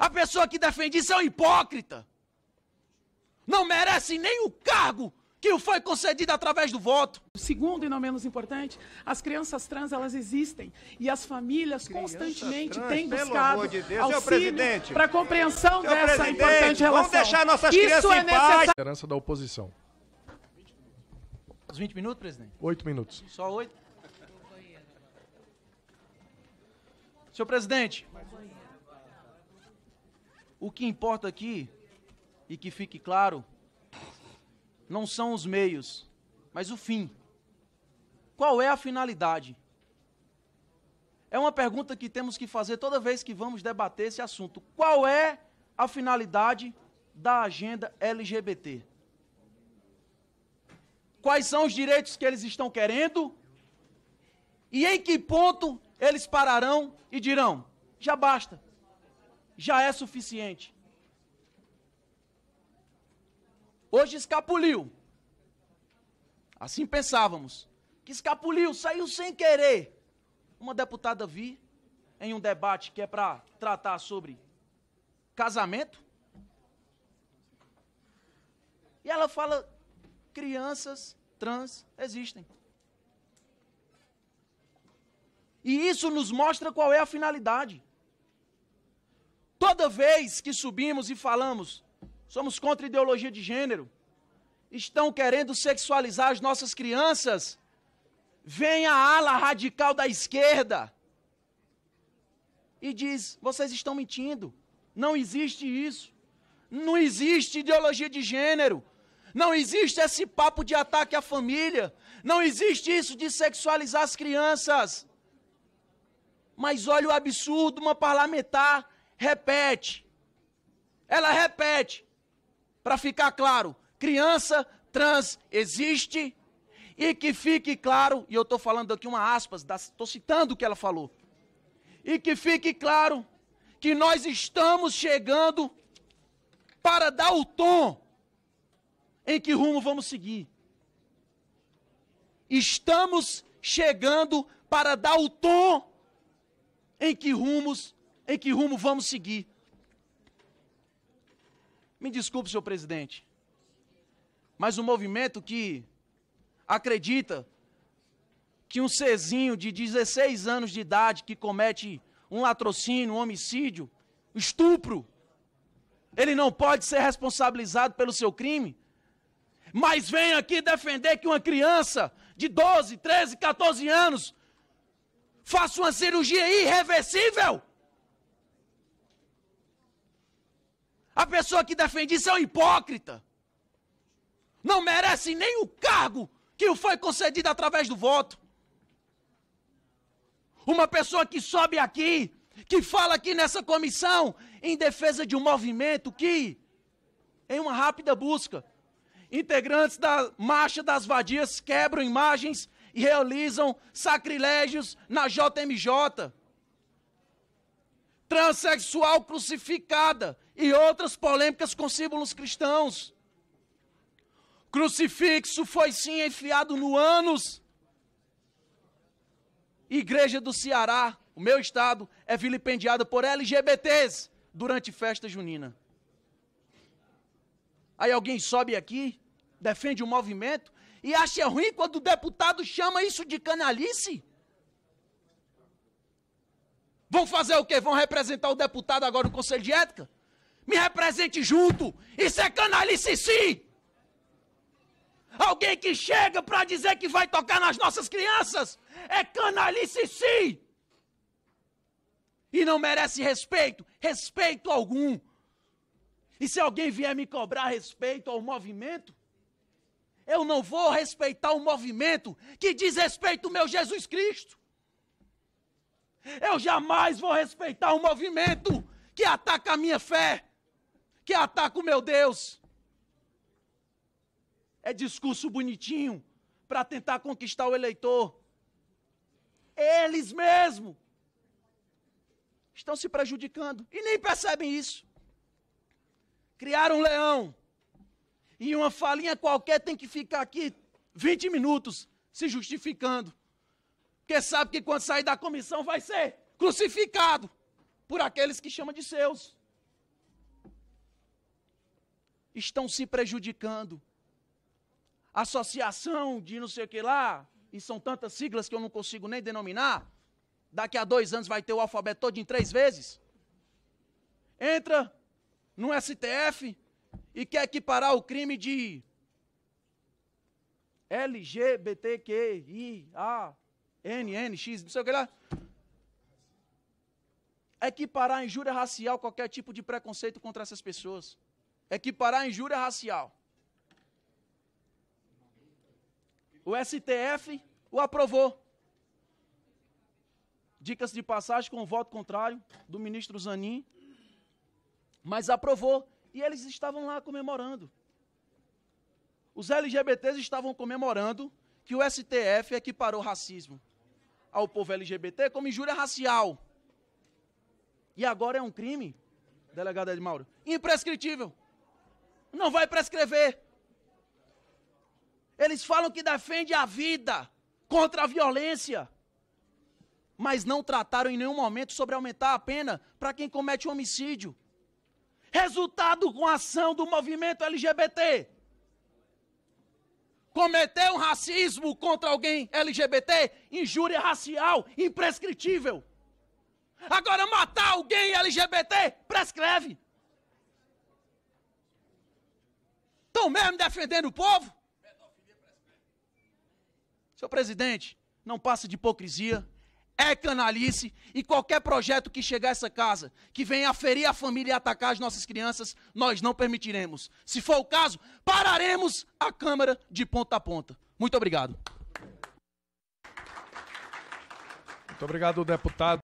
A pessoa que defende isso é um hipócrita. Não merece nem o cargo que foi concedido através do voto. Segundo e não menos importante, as crianças trans elas existem e as famílias crianças constantemente trans, têm buscado de Deus, auxílio para compreensão dessa importante relação. Vamos deixar nossas Isso crianças é em paz. Esperança da oposição. Os 20 minutos, presidente? Oito minutos. Só oito? Senhor presidente. O que importa aqui, e que fique claro, não são os meios, mas o fim. Qual é a finalidade? É uma pergunta que temos que fazer toda vez que vamos debater esse assunto. Qual é a finalidade da agenda LGBT? Quais são os direitos que eles estão querendo? E em que ponto eles pararão e dirão: já basta, já é suficiente. Hoje escapuliu. Assim pensávamos. Que escapuliu, saiu sem querer. Uma deputada vi em um debate que é para tratar sobre casamento. E ela fala: crianças trans existem. E isso nos mostra qual é a finalidade. Toda vez que subimos e falamos, somos contra ideologia de gênero, estão querendo sexualizar as nossas crianças, vem a ala radical da esquerda e diz: vocês estão mentindo, não existe isso, não existe ideologia de gênero, não existe esse papo de ataque à família, não existe isso de sexualizar as crianças. Mas olha o absurdo, uma parlamentar repete. Ela repete. Para ficar claro, criança trans existe e que fique claro, e eu estou falando aqui uma aspas, estou citando o que ela falou, e que fique claro que nós estamos chegando para dar o tom em que rumo vamos seguir. Estamos chegando para dar o tom em que rumos em que rumo vamos seguir? Me desculpe, senhor presidente, mas o um movimento que acredita que um cezinho de 16 anos de idade que comete um latrocínio, um homicídio, estupro, ele não pode ser responsabilizado pelo seu crime, mas vem aqui defender que uma criança de 12, 13, 14 anos faça uma cirurgia irreversível. A pessoa que defende isso é um hipócrita. Não merece nem o cargo que o foi concedido através do voto. Uma pessoa que sobe aqui, que fala aqui nessa comissão em defesa de um movimento que, em uma rápida busca, integrantes da Marcha das Vadias quebram imagens e realizam sacrilégios na JMJ. Transsexual crucificada e outras polêmicas com símbolos cristãos. Crucifixo foi sim enfiado no ânus. Igreja do Ceará, o meu estado, é vilipendiada por LGBTs durante festa junina. Aí alguém sobe aqui, defende o movimento e acha ruim quando o deputado chama isso de canalice? Vão fazer o quê? Vão representar o deputado agora no Conselho de Ética? me represente junto. Isso é canalice sim! Alguém que chega para dizer que vai tocar nas nossas crianças é canalice sim! E não merece respeito, respeito algum. E se alguém vier me cobrar respeito ao movimento, eu não vou respeitar um movimento que diz respeito ao meu Jesus Cristo. Eu jamais vou respeitar um movimento que ataca a minha fé que ataca o meu Deus. É discurso bonitinho para tentar conquistar o eleitor. Eles mesmos estão se prejudicando e nem percebem isso. Criaram um leão e uma falinha qualquer tem que ficar aqui 20 minutos se justificando. Porque sabe que quando sair da comissão vai ser crucificado por aqueles que chama de seus estão se prejudicando. Associação de não sei o que lá, e são tantas siglas que eu não consigo nem denominar. Daqui a dois anos vai ter o alfabeto todo em três vezes. Entra no STF e quer equiparar o crime de LGBTQIA, NNX, não sei o que lá. Equiparar a injúria racial qualquer tipo de preconceito contra essas pessoas equiparar é a injúria racial. O STF o aprovou. Dicas de passagem com o voto contrário do ministro Zanin, mas aprovou. E eles estavam lá comemorando. Os LGBTs estavam comemorando que o STF equiparou é racismo ao povo LGBT como injúria racial. E agora é um crime, delegado Edmauro, imprescritível. Não vai prescrever. Eles falam que defende a vida contra a violência, mas não trataram em nenhum momento sobre aumentar a pena para quem comete um homicídio. Resultado com a ação do movimento LGBT. Cometeu um racismo contra alguém LGBT, injúria racial imprescritível. Agora matar alguém LGBT prescreve. estão mesmo defendendo o povo? Senhor presidente, não passa de hipocrisia, é canalice e qualquer projeto que chegar a essa casa, que venha ferir a família e atacar as nossas crianças, nós não permitiremos. Se for o caso, pararemos a Câmara de ponta a ponta. Muito obrigado. Muito obrigado, deputado.